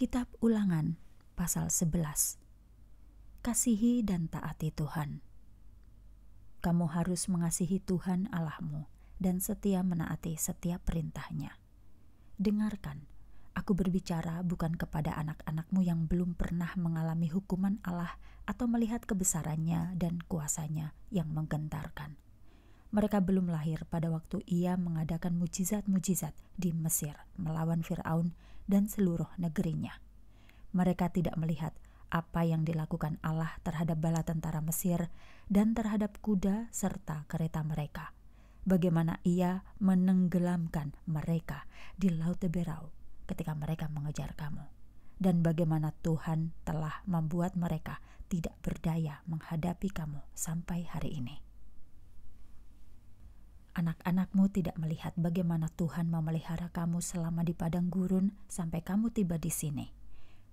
Kitab Ulangan pasal 11. Kasihi dan taati Tuhan. Kamu harus mengasihi Tuhan Allahmu dan setia menaati setiap perintahnya. Dengarkan, aku berbicara bukan kepada anak-anakmu yang belum pernah mengalami hukuman Allah atau melihat kebesarannya dan kuasanya yang menggentarkan mereka belum lahir pada waktu ia mengadakan mujizat-mujizat di Mesir melawan Firaun dan seluruh negerinya. Mereka tidak melihat apa yang dilakukan Allah terhadap bala tentara Mesir dan terhadap kuda serta kereta mereka. Bagaimana ia menenggelamkan mereka di Laut Teberau ketika mereka mengejar kamu. Dan bagaimana Tuhan telah membuat mereka tidak berdaya menghadapi kamu sampai hari ini. Anak-anakmu tidak melihat bagaimana Tuhan memelihara kamu selama di padang gurun sampai kamu tiba di sini.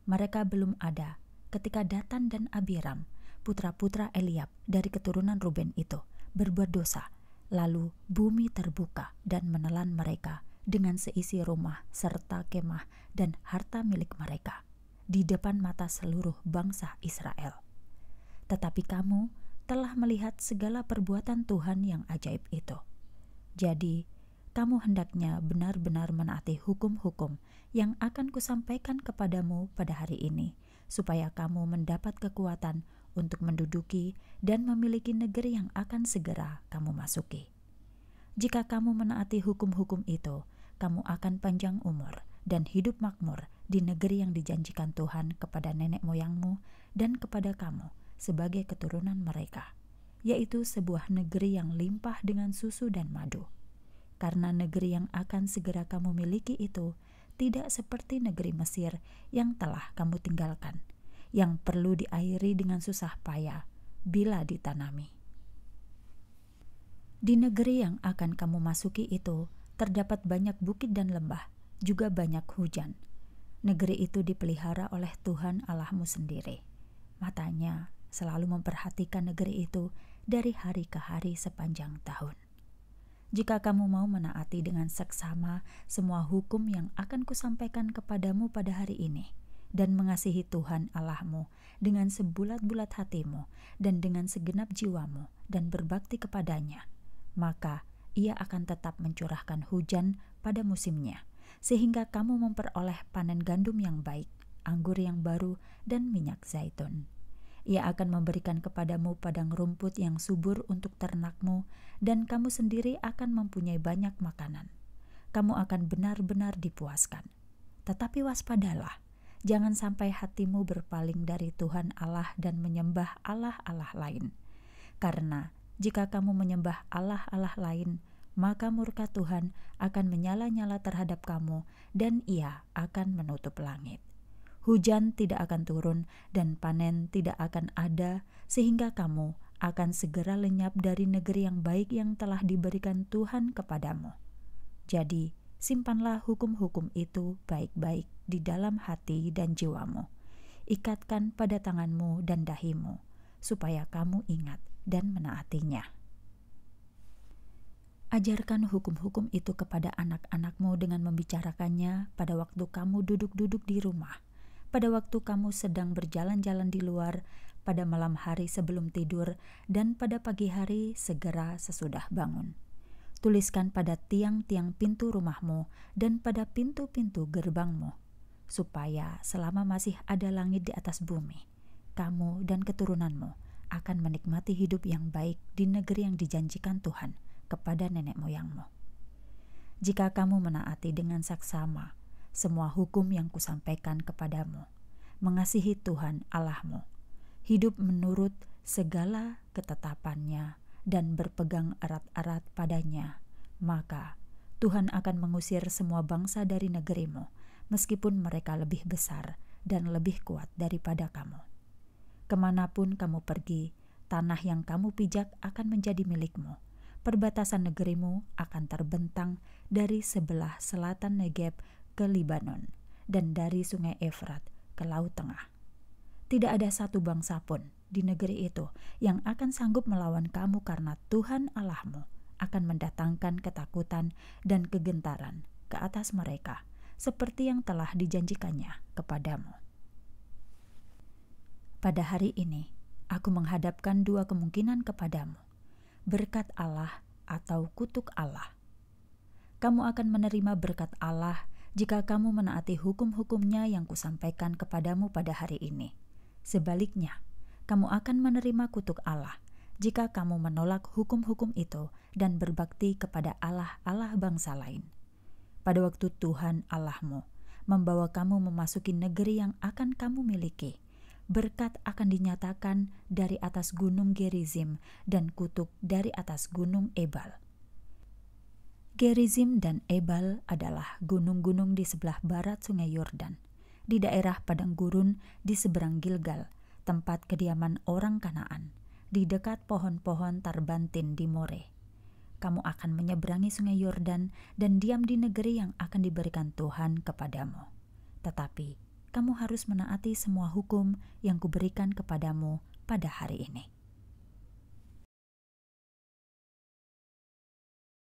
Mereka belum ada ketika Datan dan Abiram, putra-putra Eliab dari keturunan Ruben itu, berbuat dosa. Lalu bumi terbuka dan menelan mereka dengan seisi rumah serta kemah dan harta milik mereka di depan mata seluruh bangsa Israel. Tetapi kamu telah melihat segala perbuatan Tuhan yang ajaib itu. Jadi, kamu hendaknya benar-benar menaati hukum-hukum yang akan kusampaikan kepadamu pada hari ini, supaya kamu mendapat kekuatan untuk menduduki dan memiliki negeri yang akan segera kamu masuki. Jika kamu menaati hukum-hukum itu, kamu akan panjang umur dan hidup makmur di negeri yang dijanjikan Tuhan kepada nenek moyangmu dan kepada kamu sebagai keturunan mereka yaitu sebuah negeri yang limpah dengan susu dan madu. Karena negeri yang akan segera kamu miliki itu tidak seperti negeri Mesir yang telah kamu tinggalkan, yang perlu diairi dengan susah payah bila ditanami. Di negeri yang akan kamu masuki itu terdapat banyak bukit dan lembah, juga banyak hujan. Negeri itu dipelihara oleh Tuhan Allahmu sendiri. Matanya selalu memperhatikan negeri itu dari hari ke hari sepanjang tahun. Jika kamu mau menaati dengan seksama semua hukum yang akan kusampaikan kepadamu pada hari ini, dan mengasihi Tuhan Allahmu dengan sebulat-bulat hatimu dan dengan segenap jiwamu, dan berbakti kepadanya, maka Ia akan tetap mencurahkan hujan pada musimnya, sehingga kamu memperoleh panen gandum yang baik, anggur yang baru, dan minyak zaitun. Ia akan memberikan kepadamu padang rumput yang subur untuk ternakmu, dan kamu sendiri akan mempunyai banyak makanan. Kamu akan benar-benar dipuaskan. Tetapi waspadalah, jangan sampai hatimu berpaling dari Tuhan Allah dan menyembah Allah-Allah lain. Karena jika kamu menyembah Allah-Allah lain, maka murka Tuhan akan menyala-nyala terhadap kamu, dan Ia akan menutup langit hujan tidak akan turun dan panen tidak akan ada, sehingga kamu akan segera lenyap dari negeri yang baik yang telah diberikan Tuhan kepadamu. Jadi, simpanlah hukum-hukum itu baik-baik di dalam hati dan jiwamu. Ikatkan pada tanganmu dan dahimu, supaya kamu ingat dan menaatinya. Ajarkan hukum-hukum itu kepada anak-anakmu dengan membicarakannya pada waktu kamu duduk-duduk di rumah, pada waktu kamu sedang berjalan-jalan di luar, pada malam hari sebelum tidur, dan pada pagi hari segera sesudah bangun. Tuliskan pada tiang-tiang pintu rumahmu dan pada pintu-pintu gerbangmu, supaya selama masih ada langit di atas bumi, kamu dan keturunanmu akan menikmati hidup yang baik di negeri yang dijanjikan Tuhan kepada nenek moyangmu. Jika kamu menaati dengan saksama semua hukum yang kusampaikan kepadamu, mengasihi Tuhan Allahmu, hidup menurut segala ketetapannya, dan berpegang erat-erat padanya, maka Tuhan akan mengusir semua bangsa dari negerimu, meskipun mereka lebih besar dan lebih kuat daripada kamu. Kemanapun kamu pergi, tanah yang kamu pijak akan menjadi milikmu. Perbatasan negerimu akan terbentang dari sebelah selatan Negev ke Libanon dan dari sungai Efrat ke Laut Tengah. Tidak ada satu bangsa pun di negeri itu yang akan sanggup melawan kamu karena Tuhan Allahmu akan mendatangkan ketakutan dan kegentaran ke atas mereka seperti yang telah dijanjikannya kepadamu. Pada hari ini, aku menghadapkan dua kemungkinan kepadamu: berkat Allah atau kutuk Allah. Kamu akan menerima berkat Allah jika kamu menaati hukum-hukumnya yang kusampaikan kepadamu pada hari ini. Sebaliknya, kamu akan menerima kutuk Allah jika kamu menolak hukum-hukum itu dan berbakti kepada Allah-Allah bangsa lain. Pada waktu Tuhan Allahmu membawa kamu memasuki negeri yang akan kamu miliki, berkat akan dinyatakan dari atas gunung Gerizim dan kutuk dari atas gunung Ebal Gerizim dan Ebal adalah gunung-gunung di sebelah barat sungai Yordan, di daerah padang gurun di seberang Gilgal, tempat kediaman orang Kanaan, di dekat pohon-pohon Tarbantin di More. Kamu akan menyeberangi sungai Yordan dan diam di negeri yang akan diberikan Tuhan kepadamu. Tetapi, kamu harus menaati semua hukum yang kuberikan kepadamu pada hari ini.